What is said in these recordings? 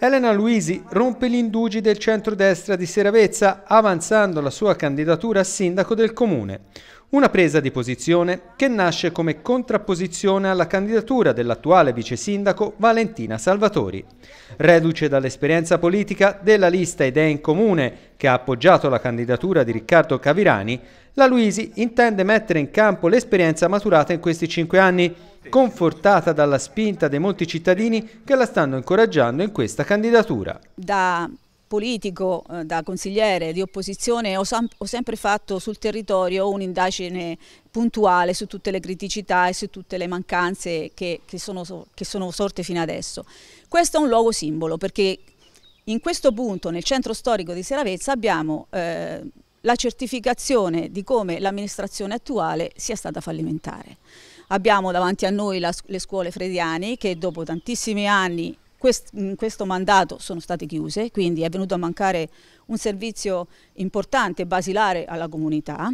Elena Luisi rompe gli indugi del centrodestra di Seravezza avanzando la sua candidatura a sindaco del comune. Una presa di posizione che nasce come contrapposizione alla candidatura dell'attuale vice sindaco Valentina Salvatori. Reduce dall'esperienza politica della lista Idee in Comune che ha appoggiato la candidatura di Riccardo Cavirani, la Luisi intende mettere in campo l'esperienza maturata in questi cinque anni, confortata dalla spinta dei molti cittadini che la stanno incoraggiando in questa candidatura. Da politico, eh, da consigliere di opposizione, ho, sempre fatto sul territorio un'indagine puntuale su tutte le criticità e su tutte le mancanze che, che, sono, che sono sorte fino adesso. Questo è un luogo simbolo perché in questo punto, nel centro storico di Seravezza, abbiamo eh, la certificazione di come l'amministrazione attuale sia stata fallimentare. Abbiamo davanti a noi la, le scuole frediani che dopo tantissimi anni quest, in questo mandato sono state chiuse, quindi è venuto a mancare un servizio importante, basilare alla comunità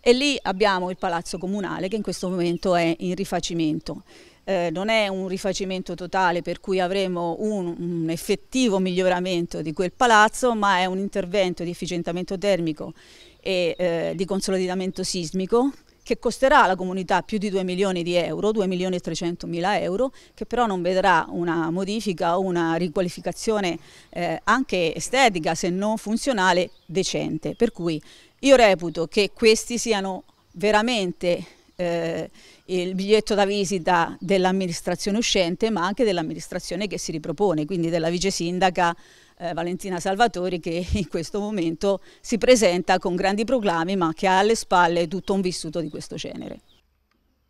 e lì abbiamo il palazzo comunale che in questo momento è in rifacimento eh, non è un rifacimento totale per cui avremo un, un effettivo miglioramento di quel palazzo, ma è un intervento di efficientamento termico e eh, di consolidamento sismico che costerà alla comunità più di 2 milioni di euro, 2 milioni e 300 mila euro, che però non vedrà una modifica o una riqualificazione eh, anche estetica, se non funzionale, decente. Per cui io reputo che questi siano veramente eh, il biglietto da visita dell'amministrazione uscente ma anche dell'amministrazione che si ripropone, quindi della vice sindaca eh, Valentina Salvatori che in questo momento si presenta con grandi proclami ma che ha alle spalle tutto un vissuto di questo genere.